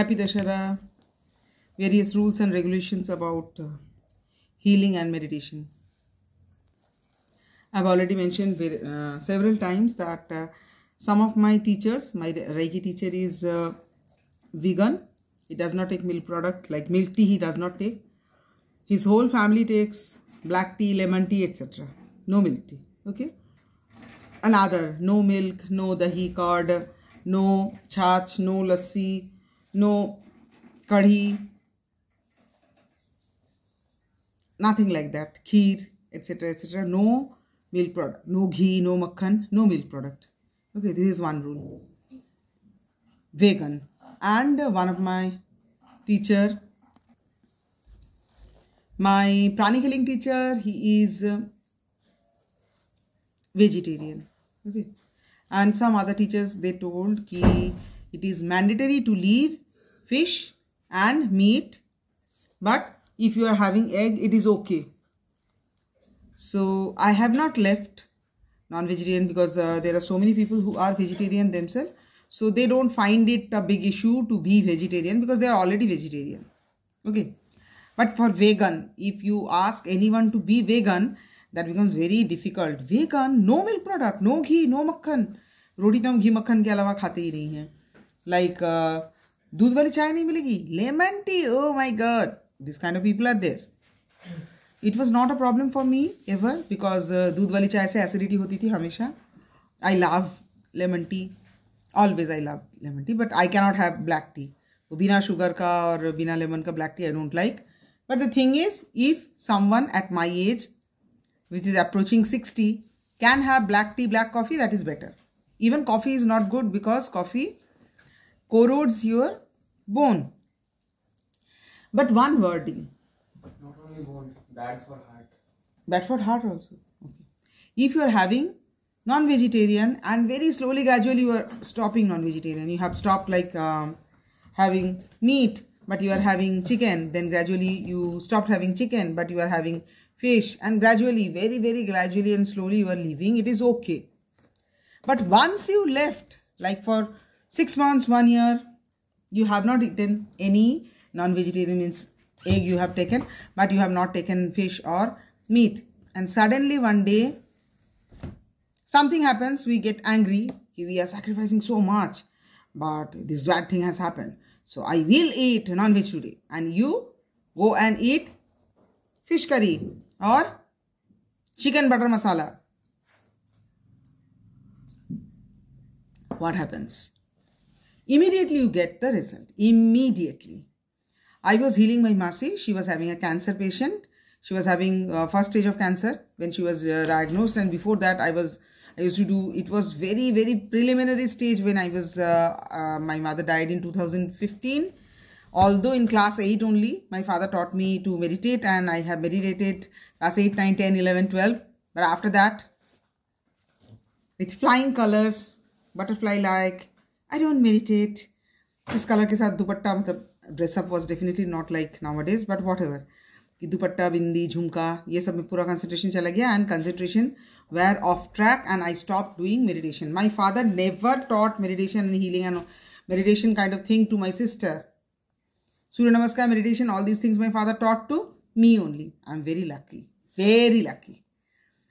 Happy Dashara, various rules and regulations about uh, healing and meditation. I've already mentioned uh, several times that uh, some of my teachers, my Reiki teacher is uh, vegan. He does not take milk product like milk tea he does not take. His whole family takes black tea, lemon tea, etc. No milk tea. Okay. Another, no milk, no dahi curd, no chach, no lassi, no kadhi nothing like that kheer etc etc no milk product no ghee no makhan no milk product okay this is one rule vegan and one of my teacher my prani killing teacher he is vegetarian okay and some other teachers they told ki It is mandatory to leave fish and meat but if you are having egg it is okay. So I have not left non-vegetarian because uh, there are so many people who are vegetarian themselves so they don't find it a big issue to be vegetarian because they are already vegetarian okay but for vegan if you ask anyone to be vegan that becomes very difficult vegan no milk product no ghee no makhan रोटी तो ghee घी ke alawa khate hi nahi नहीं like uh, दूध वाली चाय नहीं lemon tea oh my god this kind of people are there it was not a problem for me ever because uh, दूध वाली चाय से acidity होती थी I love lemon tea always I love lemon tea but I cannot have black tea वो sugar का और बिना lemon का black tea I don't like but the thing is if someone at my age which is approaching 60 can have black tea black coffee that is better even coffee is not good because coffee corrodes your bone. But one wording. not only bone, bad for heart. Bad for heart also. Okay. If you are having non-vegetarian and very slowly, gradually you are stopping non-vegetarian. You have stopped like um, having meat, but you are having chicken. Then gradually you stopped having chicken, but you are having fish. And gradually, very, very gradually and slowly you are leaving. It is okay. But once you left, like for six months, one year, you have not eaten any non-vegetarian means egg you have taken, but you have not taken fish or meat. And suddenly one day, something happens, we get angry, we are sacrificing so much, but this bad thing has happened. So I will eat non-veg today. And you go and eat fish curry or chicken butter masala. What happens? Immediately you get the result. Immediately. I was healing my Masi. She was having a cancer patient. She was having uh, first stage of cancer when she was uh, diagnosed. And before that, I was I used to do, it was very, very preliminary stage when I was, uh, uh my mother died in 2015. Although in class 8 only, my father taught me to meditate and I have meditated class 8, 9, 10, 11, 12. But after that, with flying colors, butterfly like, I don't meditate. This color ke saath dupatta, dress up was definitely not like nowadays, but whatever. Dupatta, bindi, jhumka, ye sab mein pura concentration chala gaya and concentration were off track and I stopped doing meditation. My father never taught meditation and healing and meditation kind of thing to my sister. Surya meditation, all these things my father taught to me only. I'm very lucky, very lucky.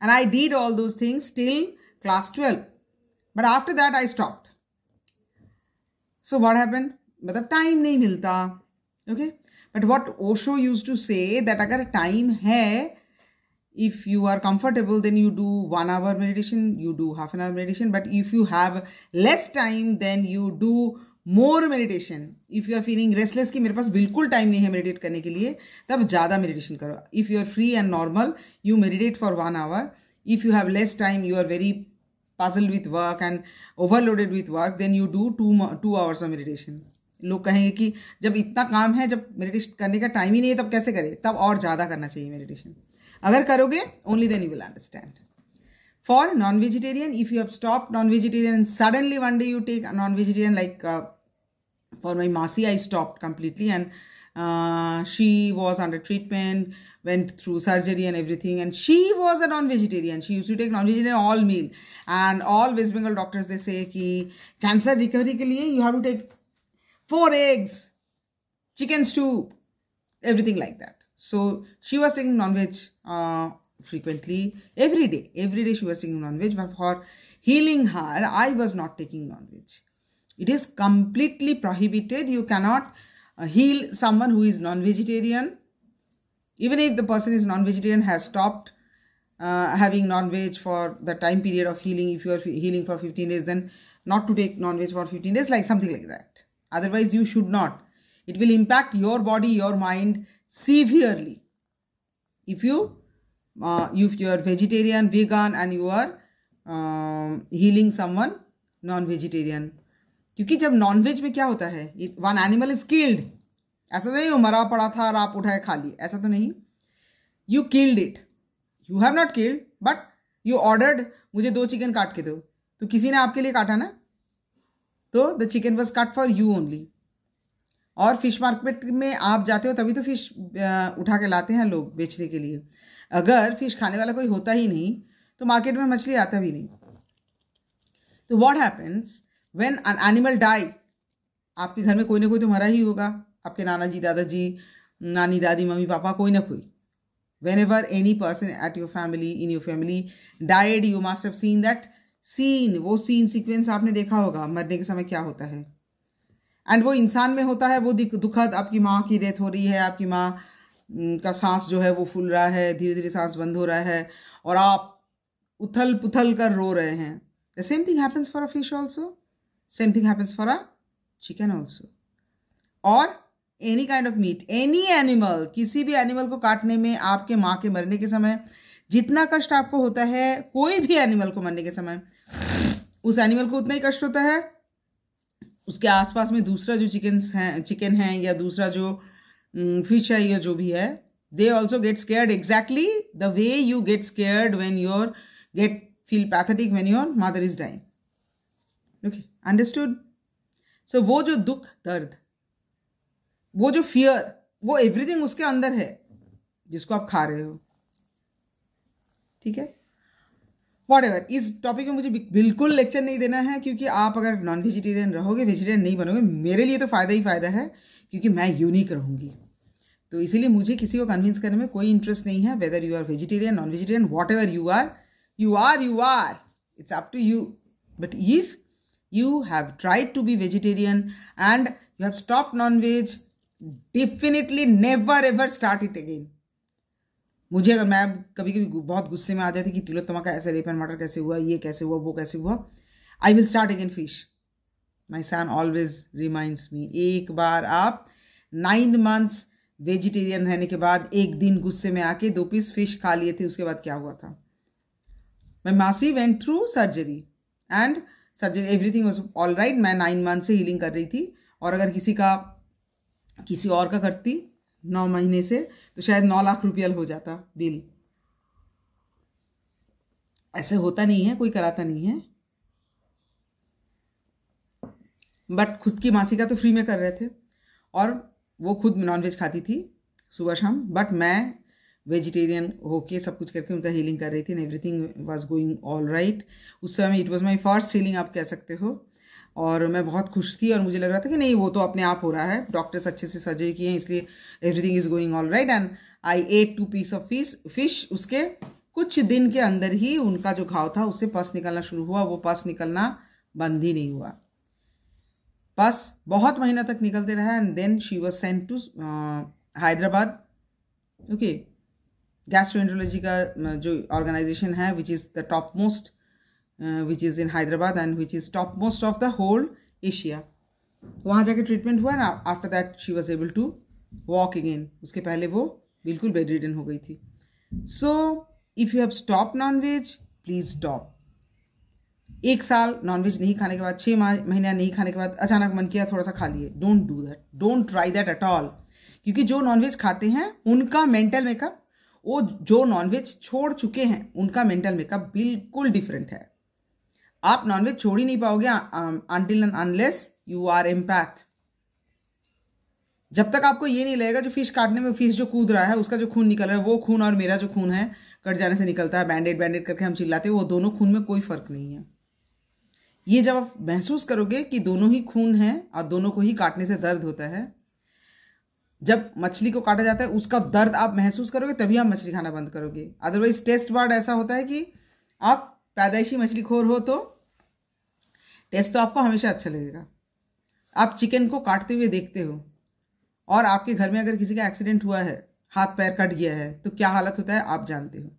And I did all those things till class 12. But after that, I stopped. So what happen मतलब time नहीं मिलता okay but what Osho use to say that अगर time है if you are comfortable then you do one hour meditation you do half an hour meditation but if you have less time then you do more meditation if you are feeling restless कि मेरे पास बिल्कुल time नहीं है meditate करने के लिए तब ज्यादा मेडिटेशन करो if you are free and normal you meditate for one hour if you have less time you are very puzzled with work and overloaded with work then you do two two hours of meditation लोग कहेंगे कि जब इतना काम है जब meditation करने का टाइम ही नहीं है तब कैसे करें तब और ज़्यादा करना चाहिए मेडिटेशन अगर करोगे only then you will understand for non vegetarian if you have stop non vegetarian suddenly one day you take non vegetarian like for my मासी I stop completely and Uh, she was under treatment, went through surgery and everything. And she was a non-vegetarian. She used to take non-vegetarian all meal. And all West Bengal doctors, they say ki cancer recovery ke liye, you have to take four eggs, chicken stew, everything like that. So she was taking non-veg uh, frequently, every day. Every day she was taking non-veg. But for healing her, I was not taking non-veg. It is completely prohibited. You cannot uh, heal someone who is non-vegetarian even if the person is non-vegetarian has stopped uh, having non-veg for the time period of healing if you are healing for 15 days then not to take non-veg for 15 days like something like that otherwise you should not it will impact your body your mind severely if you uh, if you are vegetarian vegan and you are um, healing someone non-vegetarian क्योंकि जब nonveg में क्या होता है one animal is killed ऐसा तो नहीं हो मरा पड़ा था और आप उठाए खा लिए ऐसा तो नहीं you killed it you have not killed but you ordered मुझे दो चिकन काट के दो तो किसी ने आपके लिए काटा ना तो the chicken was cut for you only और फिश मार्केट में आप जाते हो तभी तो फिश उठा के लाते हैं लोग बेचने के लिए अगर फिश खाने वाला कोई होता ही नहीं तो मार्केट में मछली आता भी नहीं तो what happens when an animal die आपके घर में कोई ना कोई तो मरा ही होगा आपके नाना जी दादाजी नानी दादी मम्मी पापा कोई ना कोई whenever any person at your family in your family died you must have seen that scene वो सीन सीक्वेंस आपने देखा होगा मरने के समय क्या होता है एंड वो इंसान में होता है वो दुखद आपकी माँ की डेथ हो रही है आपकी माँ का सांस जो है वो फूल रहा है धीरे धीरे सांस बंद हो रहा है और आप उथल पुथल कर रो रहे हैं the same thing happens for a fish also Same thing happens for a chicken also. और any kind of meat any animal किसी भी एनिमल को काटने में आपके माँ के मरने के समय जितना कष्ट आपको होता है कोई भी एनिमल को मरने के समय उस एनिमल को उतना ही कष्ट होता है उसके आसपास में दूसरा जो चिकन हैं चिकन हैं या दूसरा जो फिश है या जो भी है they also get scared exactly the way you get scared when your get feel pathetic when your mother is dying okay understood so वो जो दुख दर्द वो जो फियर वो एवरीथिंग उसके अंदर है जिसको आप खा रहे हो ठीक है वॉट एवर इस टॉपिक में मुझे बिल्कुल लेक्चर नहीं देना है क्योंकि आप अगर नॉन वेजिटेरियन रहोगे वेजिटेरियन नहीं बनोगे मेरे लिए तो फ़ायदा ही फ़ायदा है क्योंकि मैं यूनिक रहूंगी तो इसीलिए मुझे किसी को कन्विंस करने में कोई इंटरेस्ट नहीं है whether you are vegetarian non vegetarian whatever you are you are you are it's up to you but if you have tried to be vegetarian and you have stopped non veg definitely never ever start it again मुझे अगर मैं कभी कभी बहुत गुस्से में आ जाती कि तमा का ऐसे रेपन मटर कैसे हुआ ये कैसे हुआ वो कैसे हुआ I will start again fish my son always reminds me एक बार आप नाइन मंथ्स वेजिटेरियन रहने के बाद एक दिन गुस्से में आके दो पीस फिश खा लिए थे उसके बाद क्या हुआ था माई मासी went through surgery and surgery everything was all right मैं नाइन मंथ से हीलिंग कर रही थी और अगर किसी का किसी और का करती नौ महीने से तो शायद नौ लाख रुपया हो जाता बिल ऐसे होता नहीं है कोई कराता नहीं है बट खुद की मासी का तो फ्री में कर रहे थे और वो खुद नॉनवेज खाती थी सुबह शाम बट मैं वेजिटेरियन होके सब कुछ करके उनका हीलिंग कर रही थी and everything was going all right उस समय it was my first healing आप कह सकते हो और मैं बहुत खुश थी और मुझे लग रहा था कि नहीं वो तो अपने आप हो रहा है डॉक्टर्स अच्छे से सर्जरी किए हैं इसलिए everything is going all right and I ate two piece of fish fish उसके कुछ दिन के अंदर ही उनका जो घाव था उससे पस निकलना शुरू हुआ वो पस निकलना बंद ही नहीं हुआ पस बहुत महीना तक निकलते रहा and then she was sent to Hyderabad okay gastroenterology का जो ऑर्गेनाइजेशन है which is the top most which is in Hyderabad and which is top most of the whole Asia वहाँ जाके ट्रीटमेंट हुआ ना after that she was able to walk again उसके पहले वो बिल्कुल बेड हो गई थी so if you have stop non veg please stop एक साल नॉनवेज नहीं खाने के बाद छः माह महीने नहीं खाने के बाद अचानक मन किया थोड़ा सा खा लिए don't do that don't try that at all क्योंकि जो नॉनवेज खाते हैं उनका मेंटल मेकअप वो जो नॉनवेज छोड़ चुके हैं उनका मेंटल मेकअप बिल्कुल डिफरेंट है आप नॉनवेज छोड़ ही नहीं पाओगे until and unless you are empath जब तक आपको ये नहीं लगेगा जो फिश काटने में फिश जो कूद रहा है उसका जो खून निकल रहा है वो खून और मेरा जो खून है कट जाने से निकलता है बैंडेड बैंडेड करके हम चिल्लाते हैं वो दोनों खून में कोई फर्क नहीं है ये जब आप महसूस करोगे कि दोनों ही खून है और दोनों को ही काटने से दर्द होता है जब मछली को काटा जाता है उसका दर्द आप महसूस करोगे तभी आप मछली खाना बंद करोगे अदरवाइज टेस्ट वार्ड ऐसा होता है कि आप पैदाइशी मछली खोर हो तो टेस्ट तो आपको हमेशा अच्छा लगेगा आप चिकन को काटते हुए देखते हो और आपके घर में अगर किसी का एक्सीडेंट हुआ है हाथ पैर कट गया है तो क्या हालत होता है आप जानते हो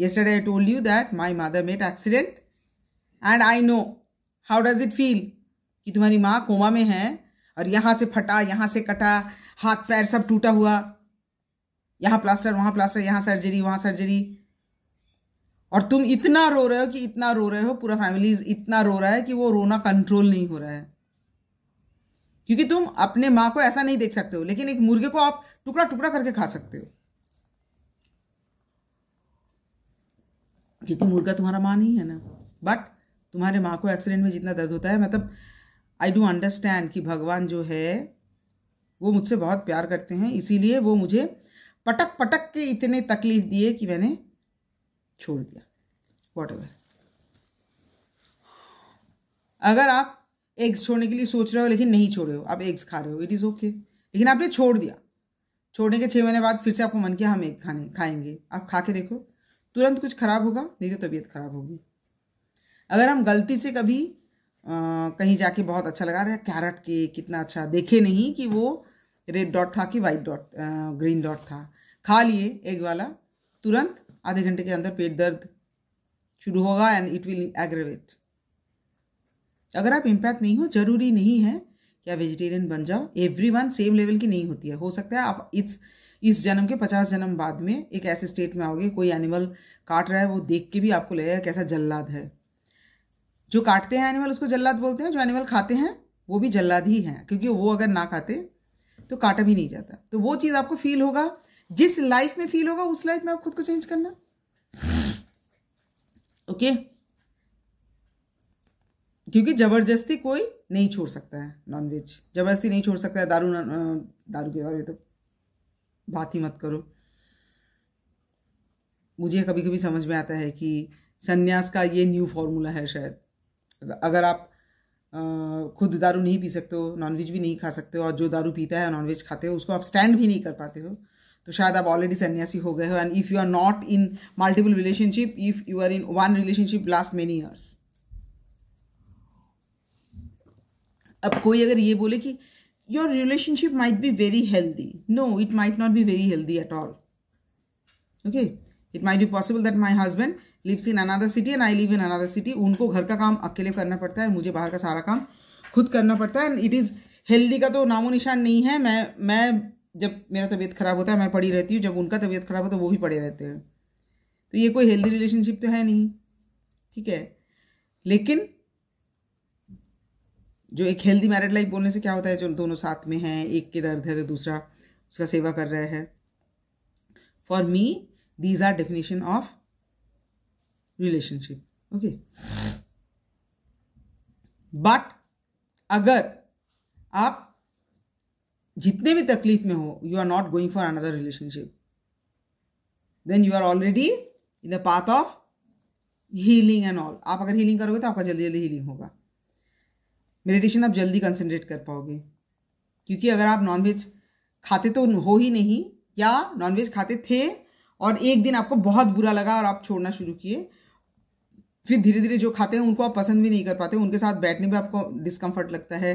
yesterday I told you that my mother met accident and I know how does it feel कि तुम्हारी माँ कोमा में है और यहाँ से फटा यहाँ से कटा हाथ पैर सब टूटा हुआ यहाँ प्लास्टर वहाँ प्लास्टर यहाँ सर्जरी वहाँ सर्जरी और तुम इतना रो रहे हो कि इतना रो रहे हो पूरा फैमिली इतना रो रहा है कि वो रोना कंट्रोल नहीं हो रहा है क्योंकि तुम अपने माँ को ऐसा नहीं देख सकते हो लेकिन एक मुर्गे को आप टुकड़ा टुकड़ा करके खा सकते हो क्योंकि मुर्गा तुम्हारा माँ नहीं है ना बट तुम्हारे माँ को एक्सीडेंट में जितना दर्द होता है मतलब आई डू अंडरस्टैंड कि भगवान जो है वो मुझसे बहुत प्यार करते हैं इसीलिए वो मुझे पटक पटक के इतने तकलीफ दिए कि मैंने छोड़ दिया वॉट एवर अगर आप एग्स छोड़ने के लिए सोच रहे हो लेकिन नहीं छोड़े हो आप एग्स खा रहे हो इट इज़ ओके लेकिन आपने छोड़ दिया छोड़ने के छः महीने बाद फिर से आपको मन किया हम एग खाने खाएंगे आप खा के देखो तुरंत कुछ ख़राब होगा नहीं तो तबीयत ख़राब होगी अगर हम गलती से कभी आ, कहीं जाके बहुत अच्छा लगा रहे कैरेट के कितना अच्छा देखे नहीं कि वो रेड डॉट था कि वाइट डॉट ग्रीन डॉट था खा लिए एग वाला तुरंत आधे घंटे के अंदर पेट दर्द शुरू होगा एंड इट विल एग्रेवेट अगर आप इम्पैक्ट नहीं हो जरूरी नहीं है कि आप वेजिटेरियन बन जाओ एवरी वन सेम लेवल की नहीं होती है हो सकता है आप इस इस जन्म के पचास जन्म बाद में एक ऐसे स्टेट में आओगे कोई एनिमल काट रहा है वो देख के भी आपको लगेगा कैसा जल्लाद है जो काटते हैं एनिमल उसको जल्लाद बोलते हैं जो एनिमल खाते हैं वो भी जल्लाद ही हैं क्योंकि वो अगर ना खाते तो काटा भी नहीं जाता तो वो चीज़ आपको फील होगा जिस लाइफ में फील होगा उस लाइफ में आप खुद को चेंज करना ओके okay? क्योंकि जबरदस्ती कोई नहीं छोड़ सकता है नॉनवेज जबरदस्ती नहीं छोड़ सकता है दारू दारू के बारे में तो बात ही मत करो मुझे कभी कभी समझ में आता है कि संन्यास का ये न्यू फॉर्मूला है शायद अगर आप खुद दारू नहीं पी सकते हो नॉनवेज भी नहीं खा सकते हो और जो दारू पीता है नॉनवेज खाते हो उसको आप स्टैंड भी नहीं कर पाते हो तो शायद आप ऑलरेडी सन्यासी हो गए हो and if you are not in multiple relationship if you are in one relationship last many years अब कोई अगर ये बोले कि your relationship might be very healthy no it might not be very healthy at all okay it might be possible that my husband lives in another city and I live in another city उनको घर का काम अकेले करना पड़ता है मुझे बाहर का सारा काम खुद करना पड़ता है एंड इट इज़ हेल्दी का तो नामो निशान नहीं है मैं मैं जब मेरा तबीयत ख़राब होता है मैं पड़ी रहती हूँ जब उनका तबीयत ख़राब होता है वो भी पड़े रहते हैं तो ये कोई हेल्दी रिलेशनशिप तो है नहीं ठीक है लेकिन जो एक हेल्दी मैरिड लाइफ बोलने से क्या होता है जो दोनों साथ में हैं एक के दर्द है तो दूसरा उसका सेवा कर रहा है for me these are definition of relationship okay but अगर आप जितने भी तकलीफ में हो you are not going for another relationship then you are already in the path of healing and all आप अगर हीलिंग करोगे तो आपका जल्दी जल्दी हीलिंग होगा मेडिटेशन आप जल्दी कंसनट्रेट कर पाओगे क्योंकि अगर आप नॉनवेज खाते तो हो ही नहीं या नॉनवेज खाते थे और एक दिन आपको बहुत बुरा लगा और आप छोड़ना शुरू किए फिर धीरे धीरे जो खाते हैं उनको आप पसंद भी नहीं कर पाते उनके साथ बैठने में आपको डिस्कम्फर्ट लगता है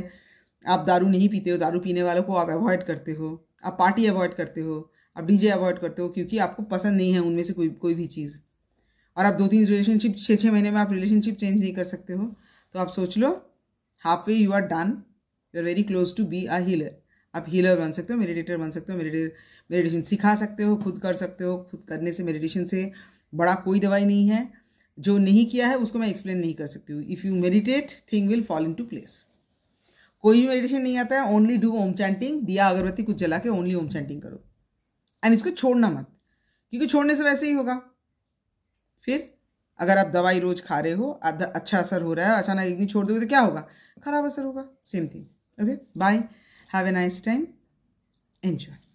आप दारू नहीं पीते हो दारू पीने वालों को आप अवॉइड करते हो आप पार्टी अवॉइड करते हो आप डीजे अवॉइड करते हो क्योंकि आपको पसंद नहीं है उनमें से कोई कोई भी चीज़ और आप दो तीन रिलेशनशिप छः छः महीने में आप रिलेशनशिप चेंज नहीं कर सकते हो तो आप सोच लो half way you are done you are very close to be a healer आप हीलर बन सकते हो मेडिटेटर बन सकते हो मेडिटेटर मेडिटेशन सिखा सकते हो खुद कर सकते हो खुद करने से मेडिटेशन से बड़ा कोई दवाई नहीं है जो नहीं किया है उसको मैं एक्सप्लेन नहीं कर सकती हूँ if you meditate thing will fall in to place कोई भी मेडिटेशन नहीं आता है ओनली डू ओम चैंटिंग दिया अगरबत्ती कुछ जला के ओनली ओम चैंटिंग करो एंड इसको छोड़ना मत क्योंकि छोड़ने से वैसे ही होगा फिर अगर आप दवाई रोज खा रहे हो अच्छा असर हो रहा है अचानक एक दिन छोड़ दोगे तो क्या होगा खराब असर होगा same thing okay bye have a nice time enjoy